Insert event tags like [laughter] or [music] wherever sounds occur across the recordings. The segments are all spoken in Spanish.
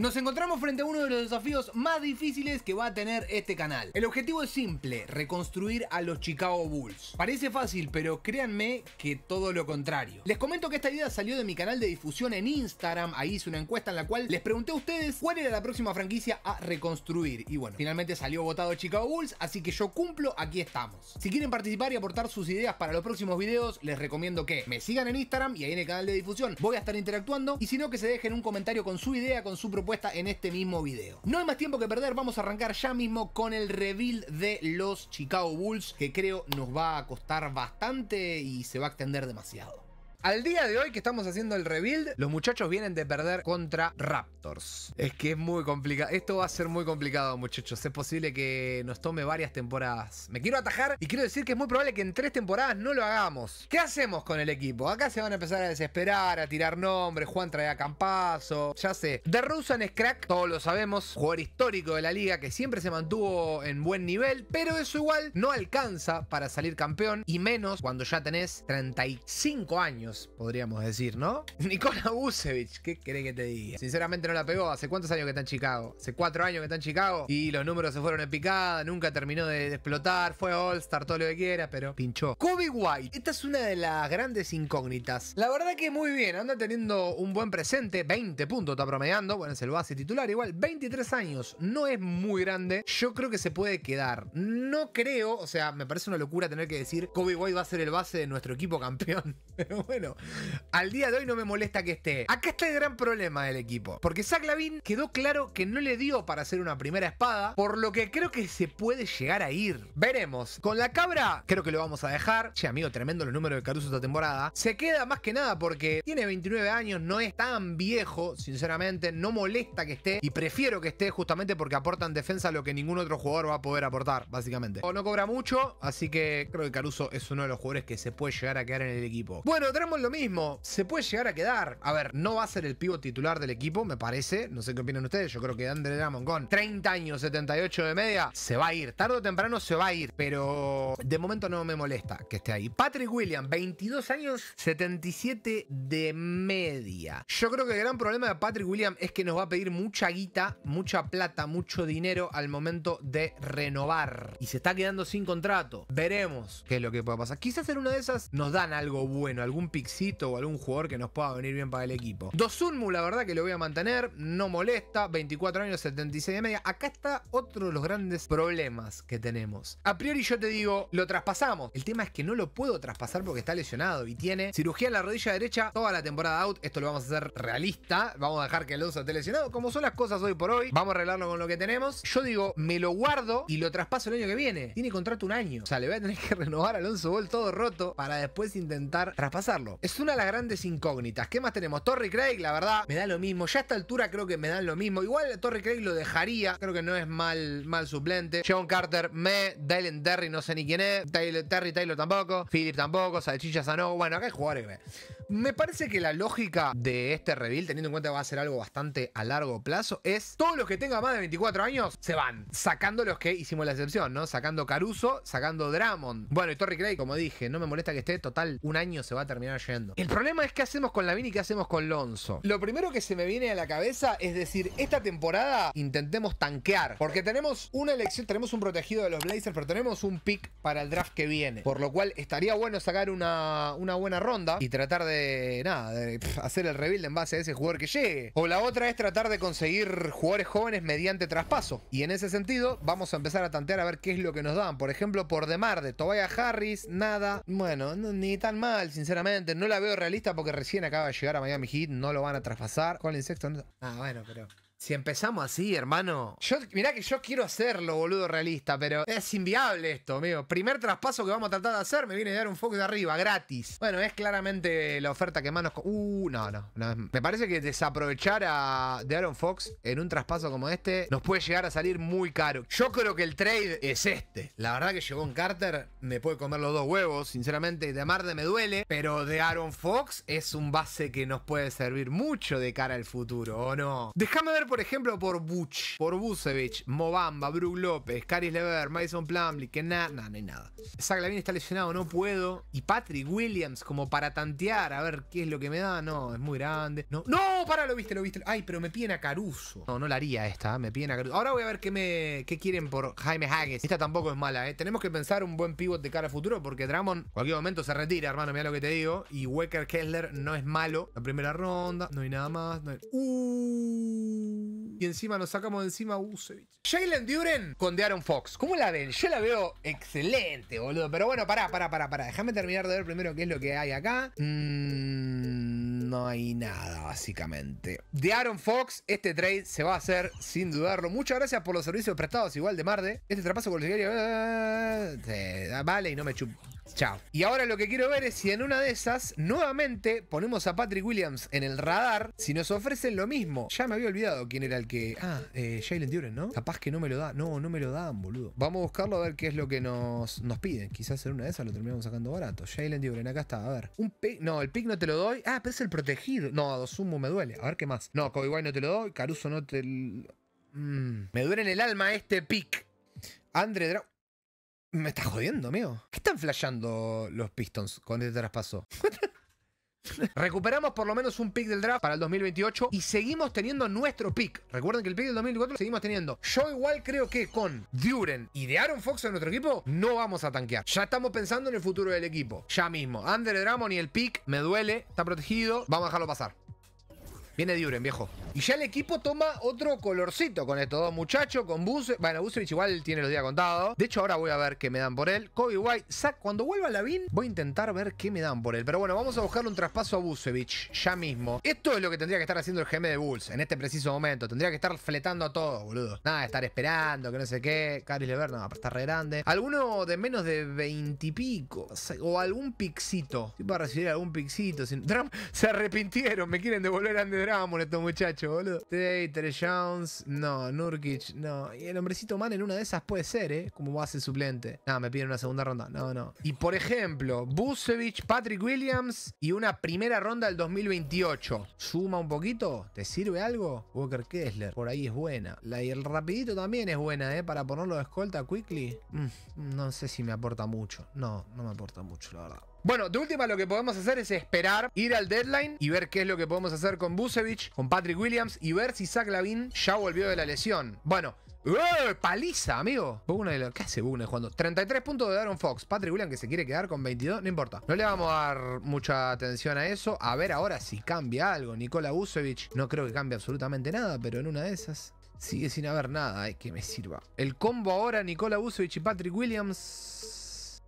Nos encontramos frente a uno de los desafíos más difíciles que va a tener este canal. El objetivo es simple, reconstruir a los Chicago Bulls. Parece fácil, pero créanme que todo lo contrario. Les comento que esta idea salió de mi canal de difusión en Instagram, ahí hice una encuesta en la cual les pregunté a ustedes cuál era la próxima franquicia a reconstruir. Y bueno, finalmente salió votado Chicago Bulls, así que yo cumplo, aquí estamos. Si quieren participar y aportar sus ideas para los próximos videos, les recomiendo que me sigan en Instagram y ahí en el canal de difusión voy a estar interactuando. Y si no, que se dejen un comentario con su idea, con su propuesta en este mismo video. No hay más tiempo que perder, vamos a arrancar ya mismo con el reveal de los Chicago Bulls, que creo nos va a costar bastante y se va a extender demasiado. Al día de hoy que estamos haciendo el rebuild, los muchachos vienen de perder contra Raptors. Es que es muy complicado. Esto va a ser muy complicado, muchachos. Es posible que nos tome varias temporadas. Me quiero atajar y quiero decir que es muy probable que en tres temporadas no lo hagamos. ¿Qué hacemos con el equipo? Acá se van a empezar a desesperar, a tirar nombres. Juan trae a Campazo. Ya sé. De Rosen es crack, todos lo sabemos. Jugador histórico de la liga que siempre se mantuvo en buen nivel. Pero eso igual no alcanza para salir campeón. Y menos cuando ya tenés 35 años podríamos decir, ¿no? [laughs] Nikola Vucevic, ¿qué querés que te diga? Sinceramente no la pegó. ¿Hace cuántos años que está en Chicago? Hace cuatro años que está en Chicago y los números se fueron en picada, nunca terminó de explotar, fue All-Star, todo lo que quiera, pero pinchó. Kobe White, esta es una de las grandes incógnitas. La verdad que muy bien, anda teniendo un buen presente, 20 puntos está promediando, bueno, es el base titular igual, 23 años, no es muy grande, yo creo que se puede quedar. No creo, o sea, me parece una locura tener que decir Kobe White va a ser el base de nuestro equipo campeón, [laughs] bueno al día de hoy no me molesta que esté. Acá está el gran problema del equipo. Porque Zach quedó claro que no le dio para hacer una primera espada, por lo que creo que se puede llegar a ir. Veremos. Con la cabra, creo que lo vamos a dejar. Che, amigo, tremendo los números de Caruso esta temporada. Se queda más que nada porque tiene 29 años, no es tan viejo, sinceramente. No molesta que esté y prefiero que esté justamente porque aportan en defensa lo que ningún otro jugador va a poder aportar, básicamente. O no cobra mucho, así que creo que Caruso es uno de los jugadores que se puede llegar a quedar en el equipo. Bueno, tenemos lo mismo. Se puede llegar a quedar. A ver, no va a ser el pivo titular del equipo, me parece. No sé qué opinan ustedes. Yo creo que André Drummond con 30 años, 78 de media, se va a ir. Tarde o temprano se va a ir. Pero de momento no me molesta que esté ahí. Patrick William, 22 años, 77 de media. Yo creo que el gran problema de Patrick William es que nos va a pedir mucha guita, mucha plata, mucho dinero al momento de renovar. Y se está quedando sin contrato. Veremos qué es lo que pueda pasar. Quizás en una de esas nos dan algo bueno, algún pivo o algún jugador que nos pueda venir bien para el equipo. Dosunmu, la verdad que lo voy a mantener, no molesta, 24 años, 76 de media. Acá está otro de los grandes problemas que tenemos. A priori yo te digo, lo traspasamos. El tema es que no lo puedo traspasar porque está lesionado y tiene cirugía en la rodilla derecha toda la temporada out. Esto lo vamos a hacer realista. Vamos a dejar que Alonso esté lesionado. Como son las cosas hoy por hoy, vamos a arreglarlo con lo que tenemos. Yo digo, me lo guardo y lo traspaso el año que viene. Tiene contrato un año. O sea, le voy a tener que [laughs] renovar a Alonso gol todo roto para después intentar traspasarlo. Es una de las grandes incógnitas. ¿Qué más tenemos? Torrey Craig, la verdad, me da lo mismo. Ya a esta altura creo que me dan lo mismo. Igual torre Torrey Craig lo dejaría. Creo que no es mal, mal suplente. Sean Carter, me. Dylan Terry, no sé ni quién es. Terry Taylor tampoco. Philip tampoco. Salchicha Sanó. Bueno, acá hay jugadores me... parece que la lógica de este reveal, teniendo en cuenta que va a ser algo bastante a largo plazo, es todos los que tengan más de 24 años se van. Sacando los que hicimos la excepción, ¿no? Sacando Caruso, sacando Dramond. Bueno, y Torrey Craig, como dije, no me molesta que esté. Total, un año se va a terminar el problema es qué hacemos con Lavín y qué hacemos con Lonzo. Lo primero que se me viene a la cabeza es decir, esta temporada intentemos tanquear, porque tenemos una elección, tenemos un protegido de los Blazers, pero tenemos un pick para el draft que viene, por lo cual estaría bueno sacar una, una buena ronda y tratar de, nada, de hacer el rebuild en base a ese jugador que llegue. O la otra es tratar de conseguir jugadores jóvenes mediante traspaso. Y en ese sentido, vamos a empezar a tantear a ver qué es lo que nos dan. Por ejemplo, por Demar de Tobias Harris, nada. Bueno, ni tan mal, sinceramente no la veo realista porque recién acaba de llegar a Miami Heat, no lo van a traspasar. el insecto Ah, bueno, pero. Si empezamos así, hermano. Yo, mirá que yo quiero hacerlo, boludo realista, pero es inviable esto, amigo. Primer traspaso que vamos a tratar de hacer, me viene a dar un de arriba, gratis. Bueno, es claramente la oferta que más nos. Uh, no, no, Me parece que desaprovechar a de Aaron Fox en un traspaso como este nos puede llegar a salir muy caro. Yo creo que el trade es este. La verdad que llegó en Carter, me puede comer los dos huevos, sinceramente. De Marde me duele, pero de Aaron Fox es un base que nos puede servir mucho de cara al futuro, ¿o no? Déjame ver por ejemplo, por Butch por Busevich, Mobamba, Brook López, Caris Lever, Mason Plumley, que nada, nada, no hay nada. Zach está lesionado, no puedo. Y Patrick Williams, como para tantear, a ver qué es lo que me da. No, es muy grande. No, no, para, lo viste, lo viste. Ay, pero me piden a Caruso. No, no la haría esta, me piden a Caruso. Ahora voy a ver qué me qué quieren por Jaime Hagues. Esta tampoco es mala, ¿eh? Tenemos que pensar un buen pivot de cara a futuro porque Dramon cualquier momento se retira, hermano, mira lo que te digo. Y Wecker Kessler no es malo. La primera ronda, no hay nada más. No ¡Uh! Y encima nos sacamos de encima a Usevich. Jalen Duren con de Aaron Fox. ¿Cómo la ven? Yo la veo excelente, boludo. Pero bueno, pará, pará, pará, pará. Déjame terminar de ver primero qué es lo que hay acá. Mm, no hay nada, básicamente. De Aaron Fox, este trade se va a hacer sin dudarlo. Muchas gracias por los servicios prestados, igual de Marde. Este trapazo con el... Eh, vale, y no me chupo. Chao. Y ahora lo que quiero ver es si en una de esas, nuevamente, ponemos a Patrick Williams en el radar, si nos ofrecen lo mismo. Ya me había olvidado quién era el que... Ah, eh, Jalen Duren, ¿no? Capaz que no me lo da. No, no me lo dan, boludo. Vamos a buscarlo a ver qué es lo que nos, nos piden. Quizás en una de esas lo terminamos sacando barato. Jalen Duren, acá está, a ver. Un pick... No, el pick no te lo doy. Ah, pero es el protegido. No, a Dosumo me duele. A ver qué más. No, Kobe White no te lo doy. Caruso no te... Mm. Me duele en el alma este pick. Andre Dra... Me está jodiendo, amigo. ¿Qué están flashando los Pistons con este traspaso? [laughs] Recuperamos por lo menos un pick del draft para el 2028 y seguimos teniendo nuestro pick. Recuerden que el pick del 2004 seguimos teniendo. Yo igual creo que con Duren y de Aaron Fox en nuestro equipo no vamos a tanquear. Ya estamos pensando en el futuro del equipo. Ya mismo. Andre Dramon y el pick me duele, está protegido. Vamos a dejarlo pasar. Viene Duren, viejo. Y ya el equipo toma otro colorcito con estos dos muchachos, con Buse. Bueno, Busevich igual tiene los días contados. De hecho, ahora voy a ver qué me dan por él. Kobe White, Zach, cuando vuelva a Lavin, voy a intentar ver qué me dan por él. Pero bueno, vamos a buscar un traspaso a Busevich ya mismo. Esto es lo que tendría que estar haciendo el GM de Bulls en este preciso momento. Tendría que estar fletando a todos, boludo. Nada, estar esperando, que no sé qué. Caris Lever, no, estar re grande. Alguno de menos de 20 O algún pixito. Sí, para recibir algún pixito. [laughs] se arrepintieron, me quieren devolver a Cámonos, estos muchachos, boludo. Trey, Jones, no, Nurkic, no. Y el hombrecito man en una de esas puede ser, ¿eh? Como base suplente. No, me piden una segunda ronda. No, no. Y por ejemplo, Busevich, Patrick Williams y una primera ronda del 2028. Suma un poquito, ¿te sirve algo? Walker Kessler, por ahí es buena. La, y el rapidito también es buena, ¿eh? Para ponerlo de escolta quickly. Mm, no sé si me aporta mucho. No, no me aporta mucho, la verdad. Bueno, de última lo que podemos hacer es esperar, ir al deadline y ver qué es lo que podemos hacer con Busevich, con Patrick Williams y ver si Zach Lavin ya volvió de la lesión. Bueno, ¡eh! ¡Paliza, amigo! ¿Qué hace Bune jugando? 33 puntos de Aaron Fox. Patrick Williams que se quiere quedar con 22. No importa. No le vamos a dar mucha atención a eso. A ver ahora si cambia algo. Nikola Busevich. No creo que cambie absolutamente nada, pero en una de esas sigue sin haber nada. Ay, que me sirva. El combo ahora, Nicola Busevich y Patrick Williams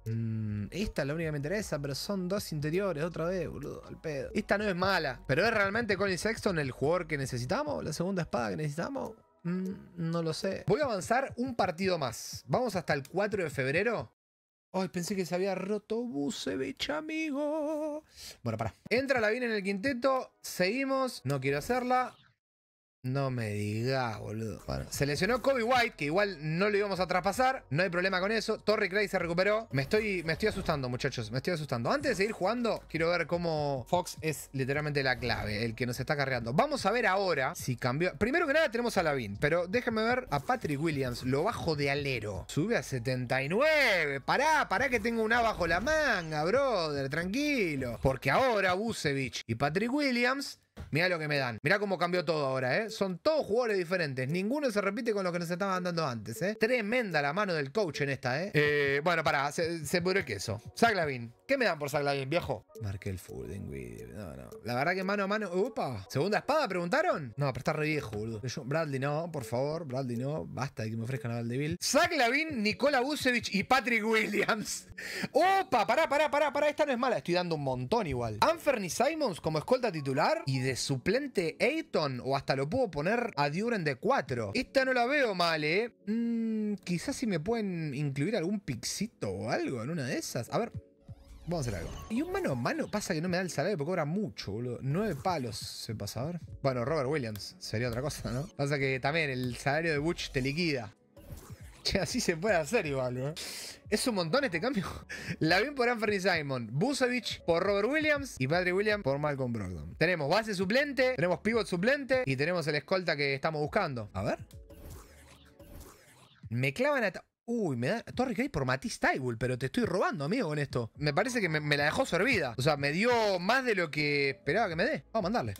Mm, esta es la única que me interesa, pero son dos interiores otra vez, boludo, al pedo. Esta no es mala, pero ¿es realmente Colin Sexton el jugador que necesitamos? ¿La segunda espada que necesitamos? Mm, no lo sé. Voy a avanzar un partido más. Vamos hasta el 4 de febrero. Ay, pensé que se había roto Busevich, amigo. Bueno, para. Entra la bien en el quinteto. Seguimos. No quiero hacerla. No me digas, boludo. Bueno. Kobe White, que igual no lo íbamos a traspasar. No hay problema con eso. Torrey Craig se recuperó. Me estoy, me estoy asustando, muchachos. Me estoy asustando. Antes de seguir jugando, quiero ver cómo Fox es literalmente la clave, el que nos está cargando. Vamos a ver ahora si cambió. Primero que nada tenemos a Lavin, pero déjame ver a Patrick Williams. Lo bajo de alero. Sube a 79. Pará, pará que tengo una bajo la manga, brother. Tranquilo. Porque ahora Busevich y Patrick Williams Mira lo que me dan. Mira cómo cambió todo ahora, ¿eh? Son todos jugadores diferentes. Ninguno se repite con los que nos estaban dando antes, ¿eh? Tremenda la mano del coach en esta, ¿eh? eh bueno, pará. Se, se el queso. Saclavin. ¿Qué me dan por Lavin, viejo? Marqué el No, no. La verdad que mano a mano. ¡Upa! ¿Segunda espada? ¿Preguntaron? No, pero está re viejo, boludo. Bradley no, por favor. Bradley no. Basta de que me ofrezcan a Valdeville. Lavin, Nicola Bucevic y Patrick Williams. ¡Opa! [laughs] Pará, pará, pará, pará. Esta no es mala. Estoy dando un montón igual. Anferny Simons como escolta titular. Y de suplente Ayton. O hasta lo puedo poner a Duren de 4. Esta no la veo mal, ¿eh? Mm, quizás si me pueden incluir algún pixito o algo en una de esas. A ver. Vamos a hacer algo. Y un mano a mano pasa que no me da el salario porque cobra mucho, boludo. Nueve palos se pasa a ver. Bueno, Robert Williams sería otra cosa, ¿no? Pasa que también el salario de Butch te liquida. [laughs] Che, así se puede hacer igual, ¿eh? Es un montón este cambio. La [laughs] bien por Anthony Simon, Busevich por Robert Williams y Patrick Williams por Malcolm Brogdon. Tenemos base suplente, tenemos pivot suplente y tenemos el escolta que estamos buscando. A ver. Me clavan a... Uy, me da Torrey por Matisse Taibul, pero te estoy robando, amigo, con esto. Me parece que me, la dejó servida. O sea, me dio más de lo que esperaba que me dé. Vamos a mandarle.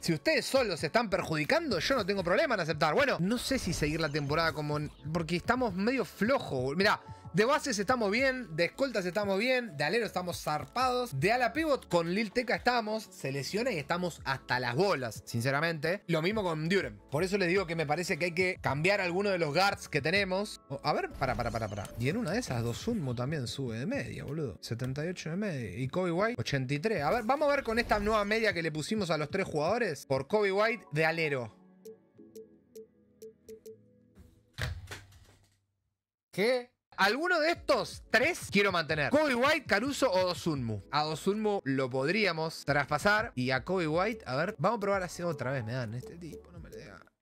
Si ustedes solos se están perjudicando, yo no tengo problema en aceptar. Bueno, no sé si seguir la temporada como... Porque estamos medio flojos. Mirá, de bases estamos bien, de escoltas estamos bien, de alero estamos zarpados, de ala pivot con Lil Teca estamos, se lesiona y estamos hasta las bolas, sinceramente. Lo mismo con Durem. Por eso les digo que me parece que hay que cambiar alguno de los guards que tenemos. a ver, para, para, para, para. Y en una de esas, dos Dosunmo también sube de media, boludo. 78 de media. Y Kobe White, 83. A ver, vamos a ver con esta nueva media que le pusimos a los tres jugadores por Kobe White de alero. ¿Qué? Alguno de estos tres quiero mantener. Kobe White, Caruso o Dosunmu. A Dosunmu lo podríamos traspasar. Y a Kobe White, a ver, vamos a probar así otra vez, me dan este tipo.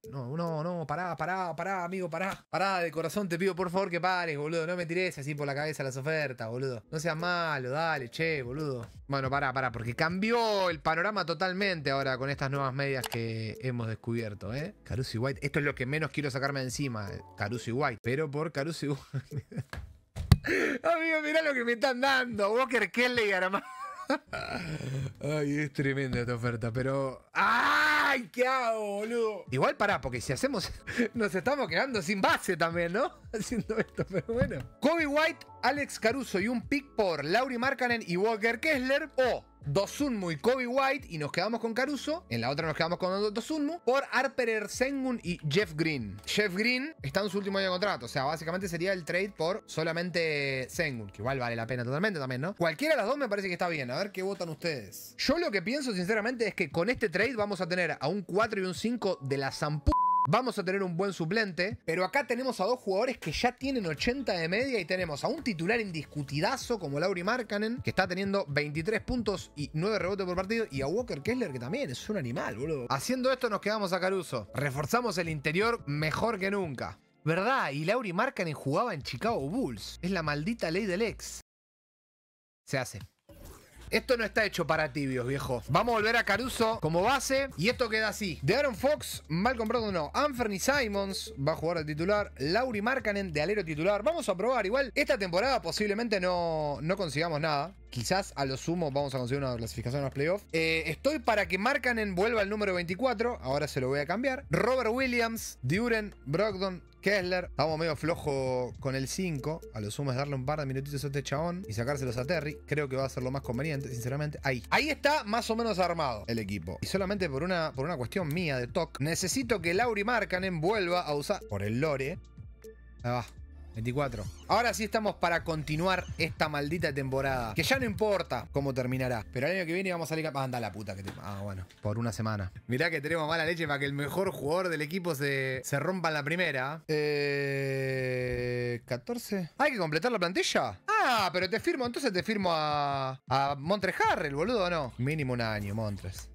No, no, no, pará, pará, pará, amigo, pará. Pará, de corazón te pido por favor que pares, boludo. No me tires así por la cabeza las ofertas, boludo. No seas malo, dale, che, boludo. Bueno, pará, pará, porque cambió el panorama totalmente ahora con estas nuevas medias que hemos descubierto, ¿eh? Caruso y White. Esto es lo que menos quiero sacarme de encima, eh, Caruso y White. Pero por Caruso y White. [laughs] amigo, mirá lo que me están dando. Walker Kelly, más? [laughs] Ay, es tremenda esta oferta, pero... ¡Ah! ¡Ay, qué hago, boludo! Igual pará, porque si hacemos. [laughs] Nos estamos quedando sin base también, ¿no? [laughs] Haciendo esto, pero bueno. Kobe White, Alex Caruso y un pick por Lauri Markkanen y Walker Kessler. O Dosunmu y Kobe White y nos quedamos con Caruso. En la otra nos quedamos con Dosunmu por Harper Sengun y Jeff Green. Jeff Green está en su último año de contrato, o sea, básicamente sería el trade por solamente Sengun, que igual vale la pena totalmente también, ¿no? Cualquiera de las dos me parece que está bien, a ver qué votan ustedes. Yo lo que pienso sinceramente es que con este trade vamos a tener a un 4 y un 5 de la zampu Vamos a tener un buen suplente, pero acá tenemos a dos jugadores que ya tienen 80 de media y tenemos a un titular indiscutidazo como Lauri Markkanen, que está teniendo 23 puntos y 9 rebotes por partido, y a Walker Kessler, que también es un animal, boludo. Haciendo esto nos quedamos a Caruso. Reforzamos el interior mejor que nunca. ¿Verdad? Y Lauri Markkanen jugaba en Chicago Bulls. Es la maldita ley del ex. Se hace. Esto no está hecho para tibios, viejos Vamos a volver a Caruso como base. Y esto queda así. De Aaron Fox, mal comprado no. Anthony Simons va a jugar de titular. Lauri Markkanen de alero titular. Vamos a probar. Igual, esta temporada posiblemente no, no consigamos nada. Quizás a lo sumo vamos a conseguir una clasificación a los playoffs. Eh, estoy para que Markanen vuelva al número 24. Ahora se lo voy a cambiar. Robert Williams, Duren, Brogdon, Kessler. Estamos medio flojo con el 5. A lo sumo es darle un par de minutitos a este chabón y sacárselos a Terry. Creo que va a ser lo más conveniente, sinceramente. Ahí. Ahí está más o menos armado el equipo. Y solamente por una, por una cuestión mía de TOC, necesito que Lauri Markanen vuelva a usar por el lore. va ah, Ahora sí estamos para continuar esta maldita temporada. Que ya no importa cómo terminará. Pero el año que viene vamos a salir Ah, Anda la puta que te. Ah, bueno. Por una semana. Mirá que tenemos mala leche para que el mejor jugador del equipo se, se rompa en la primera. Eh. 14. ¿Ah, ¿Hay que completar la plantilla? Ah, pero te firmo. Entonces te firmo a. a Montres el boludo, ¿o no? Mínimo un año, Montres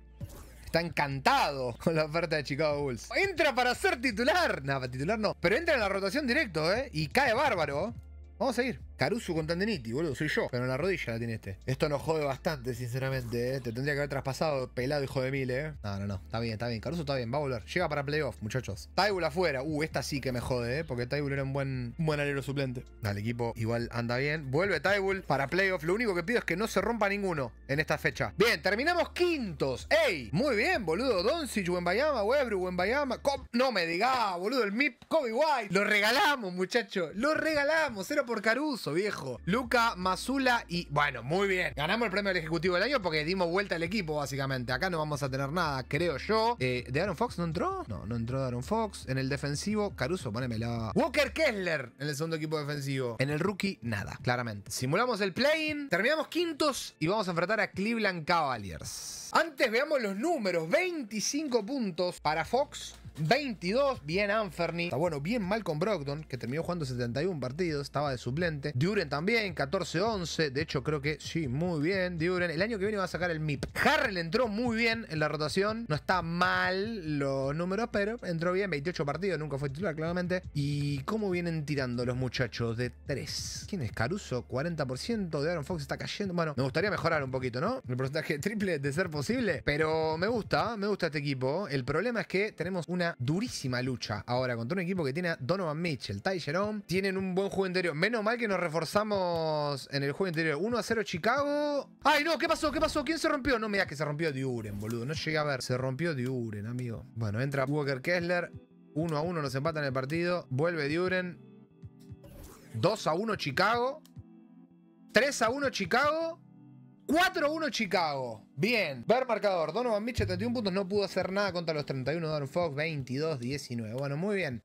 está encantado con la oferta de Chicago Bulls. Entra para ser titular. nada, para titular no. Pero entra en la rotación directo, ¿eh? Y cae bárbaro. Vamos a seguir. Caruso con Tandeniti, boludo, soy yo. Pero en la rodilla la tiene este. Esto nos jode bastante, sinceramente, eh. Te tendría que haber traspasado pelado, hijo de mil, ¿eh? No, no, no. Está bien, está bien. Caruso está bien, va a volver. Llega para playoff, muchachos. Taibul afuera. Uh, esta sí que me jode, ¿eh? Porque Taibul era un buen, buen alero suplente. El equipo igual anda bien. Vuelve Taibul para playoff. Lo único que pido es que no se rompa ninguno en esta fecha. Bien, terminamos quintos. ¡Ey! Muy bien, boludo. Doncic, Bayama, Webru, Wembayama. No me digas, boludo. El MIP Kobe White. Lo regalamos, muchachos. Lo regalamos. Era por Caruso viejo. Luca, Masula y. Bueno, muy bien. Ganamos el premio del Ejecutivo del Año porque dimos vuelta al equipo, básicamente. Acá no vamos a tener nada, creo yo. Eh, ¿De Aaron Fox no entró? No, no entró Aaron Fox. En el defensivo, Caruso, la Walker Kessler en el segundo equipo defensivo. En el rookie, nada, claramente. Simulamos el playing terminamos quintos y vamos a enfrentar a Cleveland Cavaliers. Antes veamos los números: 25 puntos para Fox. 22. Bien Anferny Está bueno, bien mal con Brogdon, que terminó jugando 71 partidos, estaba de suplente. Duren también, 14-11. De hecho, creo que sí, muy bien. Duren, el año que viene va a sacar el MIP. Harrell entró muy bien en la rotación. No está mal los números, pero entró bien. 28 partidos, nunca fue titular, claramente. ¿Y cómo vienen tirando los muchachos de 3? ¿Quién es Caruso? 40% de Aaron Fox está cayendo. Bueno, me gustaría mejorar un poquito, ¿no? El porcentaje [laughs] triple de ser posible. Pero me gusta, me gusta este equipo. El problema es que tenemos una durísima lucha ahora contra un equipo que tiene a Donovan Mitchell, Ty Jerome. Tienen un buen juego interior. Menos mal que nos reforzamos en el juego interior. 1 a 0 Chicago. ¡Ay, no! ¿Qué pasó? ¿Qué pasó? ¿Quién se rompió? No, mirá que se rompió Diuren, boludo. No llegué a ver. Se rompió Diuren, amigo. Bueno, entra Walker Kessler. 1 a 1 nos empatan el partido. Vuelve Diuren. 2 a 1 Chicago. 3 a 1 Chicago. 4-1 Chicago. Bien. Ver marcador. Donovan Mitchell, 31 puntos. No pudo hacer nada contra los 31 Don Fox. 22-19. Bueno, muy bien.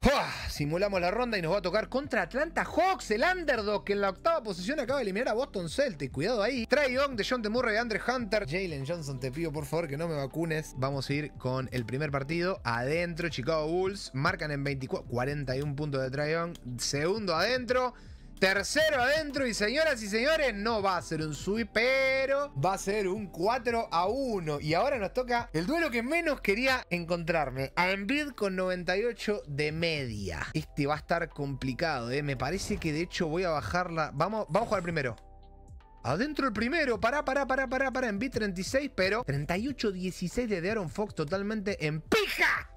Simulamos la ronda y nos va a tocar contra Atlanta Hawks. El underdog que en la octava posición acaba de eliminar a Boston Celtic. Cuidado ahí. Trae de John de Y Andre Hunter. Jalen Johnson, te pido por favor que no me vacunes. Vamos a ir con el primer partido. Adentro, Chicago Bulls. Marcan en 24. 41 puntos de Trae Segundo adentro. Tercero adentro y señoras y señores, no va a ser un sui, pero va a ser un 4 a 1. Y ahora nos toca el duelo que menos quería encontrarme. A Embiid con 98 de media. Este va a estar complicado, ¿eh? Me parece que de hecho voy a bajarla. Vamos, vamos a jugar primero. Adentro el primero, para para para para para en 36 pero 38-16 de Aaron Fox totalmente en pija.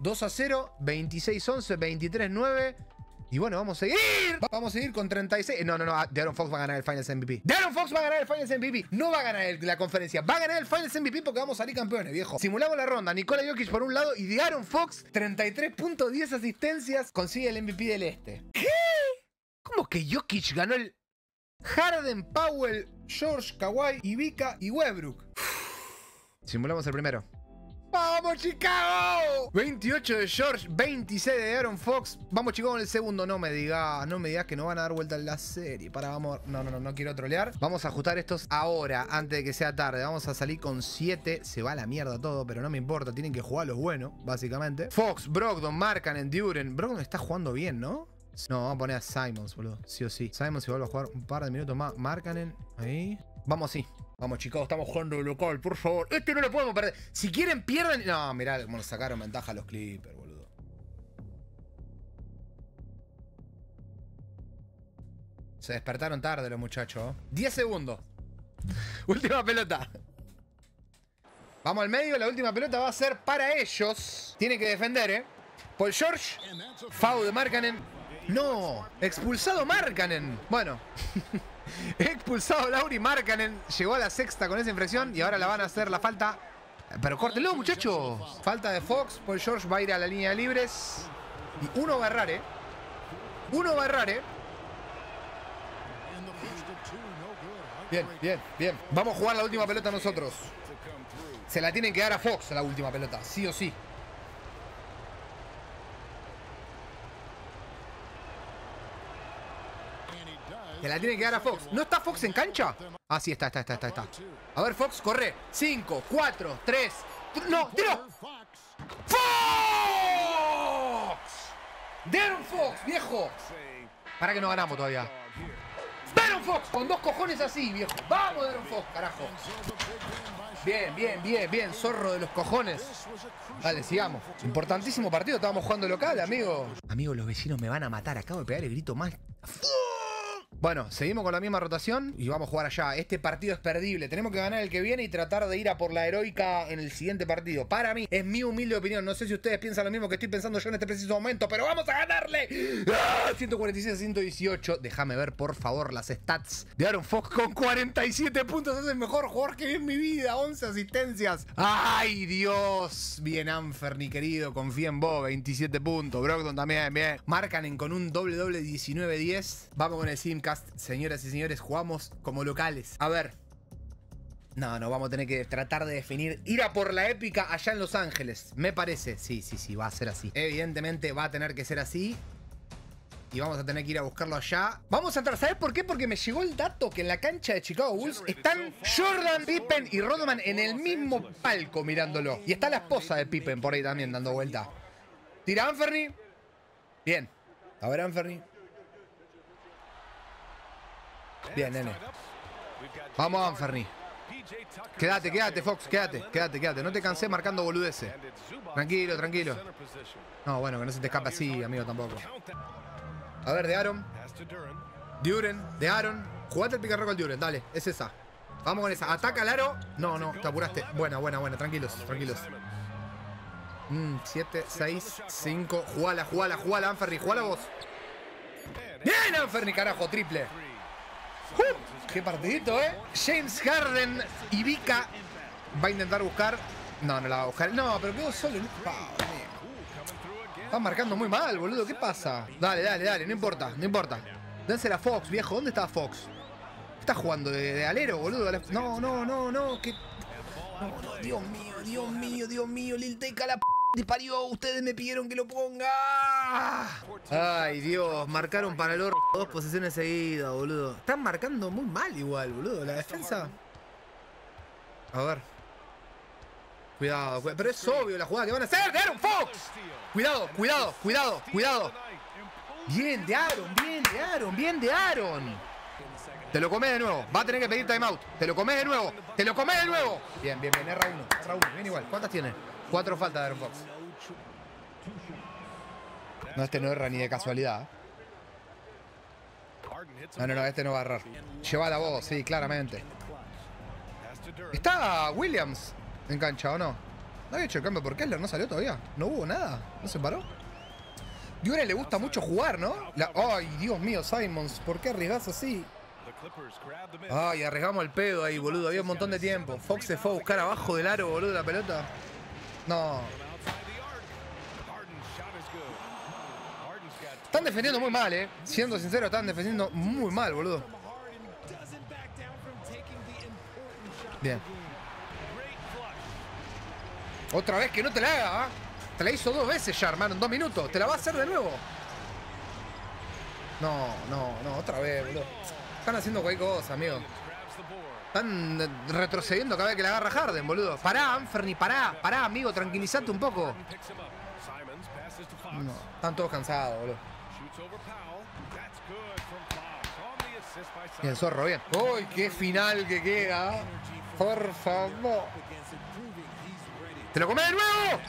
2 a 0, 26-11, 23-9. Y bueno, vamos a seguir. Vamos a seguir con 36. No, no, no. Ah, De'Aaron Fox va a ganar el Finals MVP. De'Aaron Fox va a ganar el Finals MVP. No va a ganar la conferencia. Va a ganar el Finals MVP porque vamos a salir campeones, viejo. Simulamos la ronda. Nicola Jokic por un lado y De'Aaron Fox, 33.10 asistencias, consigue el MVP del este. ¿Qué? ¿Cómo que Jokic ganó el Harden, Powell, George, Kawhi, Ibica y Webrook. Simulamos el primero. ¡Vamos, Chicago! 28 de George, 26 de Aaron Fox. Vamos, Chicago, en el segundo. No me digas, no me digas que no van a dar vuelta en la serie. Para, vamos. No, no, no, no quiero trolear. Vamos a ajustar estos ahora, antes de que sea tarde. Vamos a salir con 7. Se va a la mierda todo, pero no me importa. Tienen que jugar los buenos, básicamente. Fox, Brogdon, Markan, Duren. Brogdon está jugando bien, ¿no? No, vamos a poner a Simons, boludo. Sí o sí. Simons igual va a jugar un par de minutos más. Markanen. Ahí. Vamos, sí. Vamos, chicos, estamos jugando local, por favor. Este no lo podemos perder. Si quieren, pierden. No, mirá cómo nos sacaron ventaja los Clippers, boludo. Se despertaron tarde los muchachos. 10 segundos. [laughs] última pelota. Vamos al medio. La última pelota va a ser para ellos. Tienen que defender, ¿eh? Paul George. Foul de Markkanen. No, expulsado Markanen Bueno, [laughs] expulsado Lauri Marcanen. Llegó a la sexta con esa impresión y ahora la van a hacer la falta. Pero córtenlo, muchachos. Falta de Fox. Paul George va a ir a la línea de libres. Y uno va a errar, ¿eh? Uno va a errar, ¿eh? Bien, bien, bien. Vamos a jugar la última pelota nosotros. Se la tienen que dar a Fox la última pelota, sí o sí. Se la tiene que dar a Fox. ¿No está Fox en cancha? Ah, sí, está, está, está, está. está. A ver, Fox, corre. 5, 4, 3. No, tiro. ¡Fox! ¡Daron Fox, viejo. Para que no ganamos todavía. ¡Daron Fox, con dos cojones así, viejo. Vamos, Daron Fox, carajo. Bien, bien, bien, bien, zorro de los cojones. Vale sigamos. Importantísimo partido, estábamos jugando local, amigo. Amigo, los vecinos me van a matar. Acabo de pegar el grito más bueno, seguimos con la misma rotación y vamos a jugar allá. Este partido es perdible. Tenemos que ganar el que viene y tratar de ir a por la heroica en el siguiente partido. Para mí, es mi humilde opinión. No sé si ustedes piensan lo mismo que estoy pensando yo en este preciso momento, pero vamos a ganarle. 146 ¡Ah! 118. Déjame ver, por favor, las stats de Aaron Fox con 47 puntos. Es el mejor jugador que vi en mi vida. 11 asistencias. ¡Ay, Dios! Bien, Anferni, querido. Confía en vos. 27 puntos. Brogdon también, bien. Marcan con un doble doble 19-10. Vamos con el Sim señoras y señores, jugamos como locales. A ver. No, no, vamos a tener que tratar de definir. Ir a por la épica allá en Los Ángeles, me parece. Sí, sí, sí, va a ser así. Evidentemente va a tener que ser así. Y vamos a tener que ir a buscarlo allá. Vamos a entrar, ¿sabes por qué? Porque me llegó el dato que en la cancha de Chicago Bulls están Jordan, Pippen y Rodman en el mismo palco mirándolo. Y está la esposa de Pippen por ahí también dando vuelta. ¿Tira Anferni? Bien. A ver, Anferni. Bien, nene. Vamos, a Anferni. Quédate, quédate, Fox, quédate, quédate, quédate. No te cansé marcando boludeces. Tranquilo, tranquilo. No, bueno, que no se te escape así, amigo, tampoco. A ver, de Aaron. Duren, de Aaron. Jugate el picarro con Duren, dale, es esa. Vamos con esa. Ataca al aro. No, no, te apuraste. Buena, buena, buena. Tranquilos, tranquilos. 7, 6, 5. Jugala, jugala, jugala, Anferni. Jugala vos. Bien, Anferni, carajo, triple. ¡Qué partidito, eh! James Harden y Vika va a intentar buscar... No, no la va a buscar. No, pero quedó solo en... marcando muy mal, boludo. ¿Qué pasa? Dale, dale, dale. No importa, no importa. la Fox, viejo. ¿Dónde está Fox? está jugando de, alero, boludo. No, no, no, no. Dios mío, Dios mío, Dios mío. Lil Teca, la p... Ustedes me pidieron que lo ponga. Ay, Dios, marcaron para el oro. dos posiciones seguidas, boludo. Están marcando muy mal igual, boludo. La defensa. A ver. Cuidado, pero es obvio la jugada que van a hacer de Aaron Fox. Cuidado, cuidado, cuidado, cuidado. Bien de Aaron, bien de Aaron, bien de Aaron. Te lo comes de nuevo. Va a tener que pedir timeout. Te lo comes de nuevo. Te lo comes de nuevo. Bien, bien, bien. R1. Bien igual. ¿Cuántas tiene? Cuatro faltas de Aaron Fox. No, este no erra ni de casualidad. No, no, no, este no va a errar. Lleva la voz, sí, claramente. ¿Está Williams en cancha o no? No había hecho el cambio por Keller, no salió todavía. No hubo nada, no se paró. Dione le gusta mucho jugar, ¿no? Ay, Dios mío, Simons, ¿por qué arriesgas así? Ay, arriesgamos el pedo ahí, boludo. Había un montón de tiempo. Fox se fue a buscar abajo del aro, boludo, la pelota. No. Están defendiendo muy mal, eh. Siendo sincero, están defendiendo muy mal, boludo. Bien. Otra vez que no te la haga, ah Te la hizo dos veces ya, hermano, dos minutos. Te la va a hacer de nuevo. No, no, no, otra vez, boludo. Están haciendo cualquier cosa, amigo. Están retrocediendo cada vez que la agarra Harden, boludo. Pará, Anferni, pará, pará, amigo, Tranquilízate un poco. están todos cansados, boludo. Bien, zorro, bien. ¡Uy, qué final que queda! Por favor. ¡Te lo come de nuevo!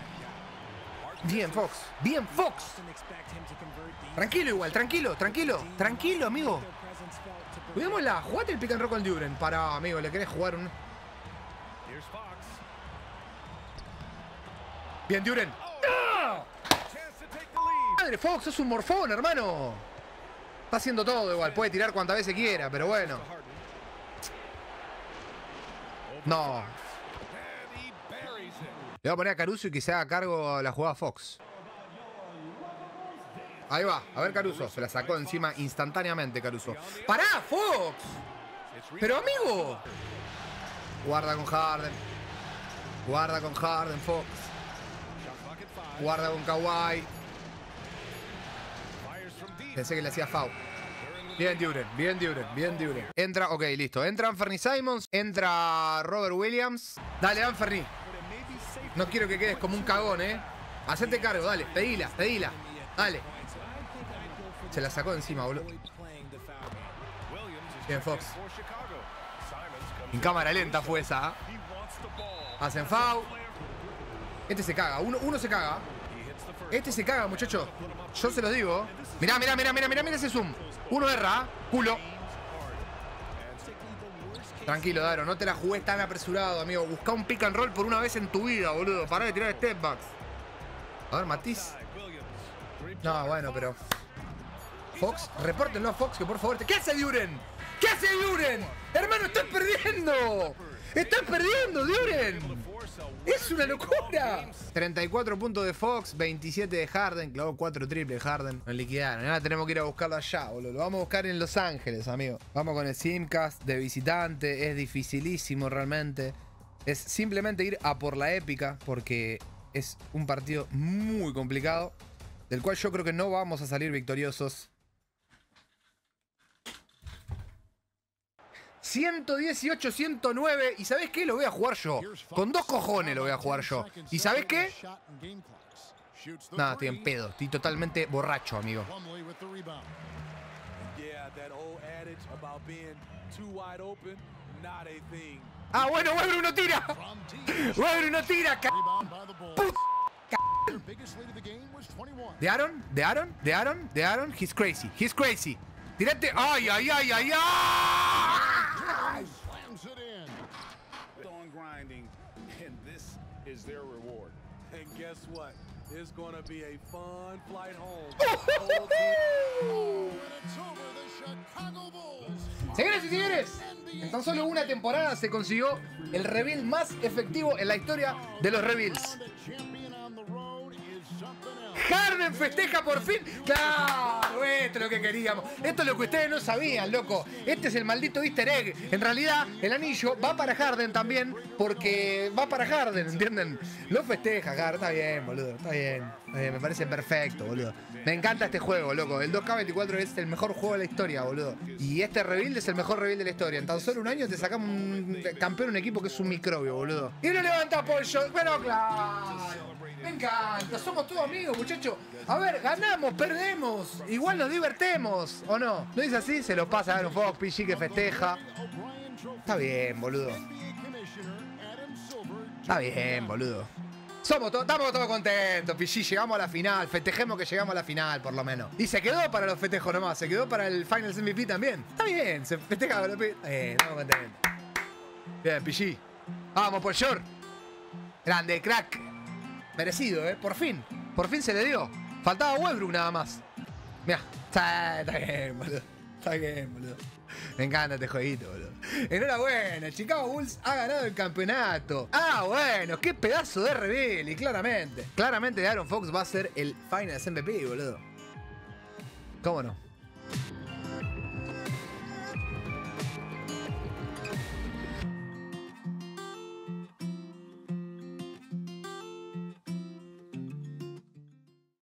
Bien, Fox. Bien, Fox. Tranquilo igual, tranquilo, tranquilo. Tranquilo, amigo. Cuidémosla. Jugate el pick and roll con Duren. para amigo, le querés jugar un... Bien, Duren. Oh madre, Fox! ¡Es un morfón, hermano! Está haciendo todo igual. Puede tirar cuantas veces quiera, pero bueno. No. Le voy a poner a Caruso y que se haga cargo la jugada Fox. Ahí va. A ver, Caruso. Se la sacó encima instantáneamente, Caruso. ¡Pará, Fox! ¡Pero, amigo! Guarda con Harden. Guarda con Harden, Fox. Guarda con Kawhi. Pensé que le hacía FAU. Bien Duren, bien Duren, bien Duren. Entra, ok, listo. Entra Anferny Simons, entra Robert Williams. Dale, Anferny. No quiero que quedes como un cagón, ¿eh? Hacete cargo, dale, pedila, pedila. Dale. Se la sacó de encima, boludo. Bien, Fox. En cámara lenta fue esa. ¿ah? Hacen foul. Este se caga, uno, uno se caga. Este se caga, muchacho. Yo se lo digo. Mirá, mirá, mirá, mirá, mirá, mirá ese zoom. Uno erra, culo. Tranquilo, Daro, no te la jugué tan apresurado, amigo. Busca un pick and roll por una vez en tu vida, boludo. Pará de tirar step backs. A ver, Matiz. No, bueno, pero. Fox, repórtenlo a Fox que por favor ¿Qué hace Duren? ¿Qué hace Duren? Hermano, estás perdiendo. Estás perdiendo, Duren. ¡Es una locura! 34 puntos de Fox, 27 de Harden, clavó 4 triples Harden. Nos liquidaron. Ahora tenemos que ir a buscarlo allá, boludo. Lo vamos a buscar en Los Ángeles, amigo. Vamos con el Simcast de visitante. Es dificilísimo realmente. Es simplemente ir a por la épica, porque es un partido muy complicado, del cual yo creo que no vamos a salir victoriosos. 118, 109. ¿Y sabes qué? Lo voy a jugar yo. Con dos cojones lo voy a jugar yo. ¿Y sabes qué? Nada, estoy en pedo. Estoy totalmente borracho, amigo. Ah, bueno, vuelve uno tira. [laughs] bueno uno tira, ¿De Aaron? ¿De Aaron? ¿De Aaron? ¿De Aaron? He's crazy. He's crazy. Tírate. ¡Ay, ay, ay, ay, ay! Slams it in. Dawn grinding. And this is their reward. And guess what? It's going to be a fun flight home. [laughs] Señoras y señores, en tan solo una temporada se consiguió el reveal más efectivo en la historia de los reveals. Harden festeja por fin. Claro, esto es lo que queríamos. Esto es lo que ustedes no sabían, loco. Este es el maldito easter egg. En realidad, el anillo va para Harden también porque va para Harden, ¿entienden? Lo festeja, Harden. Está bien, boludo. Está bien. Me parece perfecto, boludo. Me encanta este juego, loco. El 2K24 es el mejor juego de la historia, boludo. Y este rebuild es el mejor rebuild de la historia. En tan solo un año te sacamos un campeón, un equipo que es un microbio, boludo. Y lo levanta Pollo. Bueno, claro. Me encanta, somos todos amigos, muchachos. A ver, ganamos, perdemos, igual nos divertemos, ¿o no? ¿No dice así? Se lo pasa a un Fox, PG que festeja. Está bien, boludo. Está bien, boludo. Somos estamos todos contentos, Pichi. Llegamos a la final. Festejemos que llegamos a la final, por lo menos. Y se quedó para los festejos nomás. Se quedó para el Final MVP también. Está bien, se festeja los eh, estamos contentos. Bien, Pichi. Vamos, por short. Grande, crack. Merecido, ¿eh? Por fin. Por fin se le dio. Faltaba huevo nada más. Mira, está bien, boludo. Está bien, boludo. [laughs] Me encanta este jueguito, boludo. Enhorabuena, Chicago Bulls ha ganado el campeonato. Ah, bueno, qué pedazo de rebeli, Y claramente, claramente Aaron Fox va a ser el Finals MVP, boludo. ¿Cómo no?